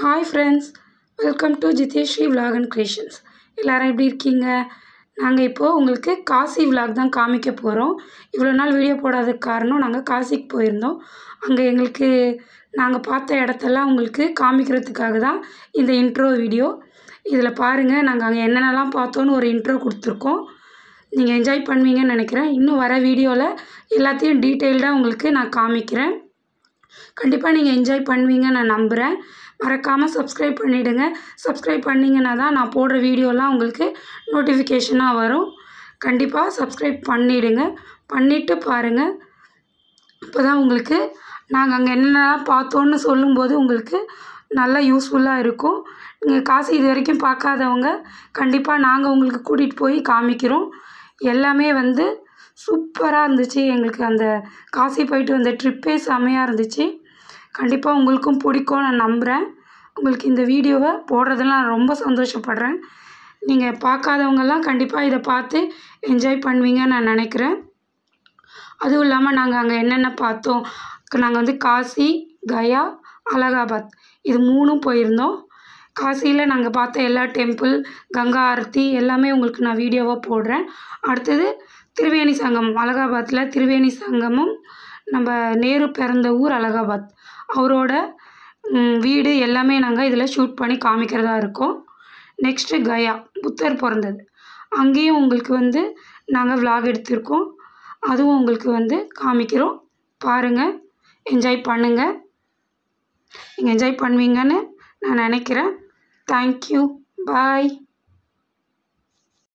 hi friends welcome to Jiteshree vlog and creations எல்லோரும் எப்படி இருக்கீங்க நாங்கள் இப்போது உங்களுக்கு காசி விலாக் தான் காமிக்க போகிறோம் இவ்வளோ நாள் வீடியோ போடாததுக்கு காரணம் நாங்கள் காசிக்கு போயிருந்தோம் அங்கே எங்களுக்கு நாங்கள் பார்த்த இடத்தெல்லாம் உங்களுக்கு காமிக்கிறதுக்காக தான் இந்த இன்ட்ரோ வீடியோ இதில் பாருங்கள் நாங்கள் அங்கே என்னென்னலாம் பார்த்தோன்னு ஒரு இன்ட்ரோ கொடுத்துருக்கோம் நீங்கள் என்ஜாய் பண்ணுவீங்கன்னு நினைக்கிறேன் இன்னும் வர வீடியோவில் எல்லாத்தையும் டீட்டெயில்டாக உங்களுக்கு நான் காமிக்கிறேன் கண்டிப்பாக நீங்கள் என்ஜாய் பண்ணுவீங்கன்னு நான் நம்புகிறேன் மறக்காமல் சப்ஸ்கிரைப் பண்ணிவிடுங்க சப்ஸ்கிரைப் பண்ணிங்கன்னா தான் நான் போடுற வீடியோலாம் உங்களுக்கு நோட்டிஃபிகேஷனாக வரும் கண்டிப்பாக சப்ஸ்கிரைப் பண்ணிவிடுங்க பண்ணிவிட்டு பாருங்கள் இப்போ தான் உங்களுக்கு நாங்கள் அங்கே என்னென்னலாம் பார்த்தோன்னு சொல்லும்போது உங்களுக்கு நல்லா யூஸ்ஃபுல்லாக இருக்கும் நீங்கள் காசு இது வரைக்கும் பார்க்காதவங்க கண்டிப்பாக நாங்கள் உங்களுக்கு கூட்டிகிட்டு போய் காமிக்கிறோம் எல்லாமே வந்து சூப்பராக இருந்துச்சு எங்களுக்கு அந்த காசி போயிட்டு வந்த ட்ரிப்பே செமையாக இருந்துச்சு கண்டிப்பாக உங்களுக்கும் பிடிக்கும் நான் நம்புகிறேன் உங்களுக்கு இந்த வீடியோவை போடுறதுல நான் ரொம்ப சந்தோஷப்படுறேன் நீங்கள் பார்க்காதவங்கெல்லாம் கண்டிப்பாக இதை பார்த்து என்ஜாய் பண்ணுவீங்கன்னு நான் நினைக்கிறேன் அதுவும் இல்லாமல் நாங்கள் அங்கே என்னென்ன பார்த்தோம் நாங்கள் வந்து காசி கயா அலகாபாத் இது மூணும் போயிருந்தோம் காசியில் நாங்கள் பார்த்த எல்லா டெம்பிள் கங்கா ஆரத்தி எல்லாமே உங்களுக்கு நான் வீடியோவாக போடுறேன் அடுத்தது திருவேணி சங்கம் அலகாபாத்தில் திருவேணி சங்கமும் நம்ம நேரு பிறந்த ஊர் அலகாபாத் அவரோட வீடு எல்லாமே நாங்கள் இதில் ஷூட் பண்ணி காமிக்கிறதா இருக்கோம் நெக்ஸ்ட்டு கயா புத்தர் பிறந்தது அங்கேயும் உங்களுக்கு வந்து நாங்கள் விளாக் எடுத்திருக்கோம் அதுவும் உங்களுக்கு வந்து காமிக்கிறோம் பாருங்கள் என்ஜாய் பண்ணுங்கள் நீங்கள் என்ஜாய் பண்ணுவீங்கன்னு நான் நினைக்கிறேன் தேங்க்யூ பாய்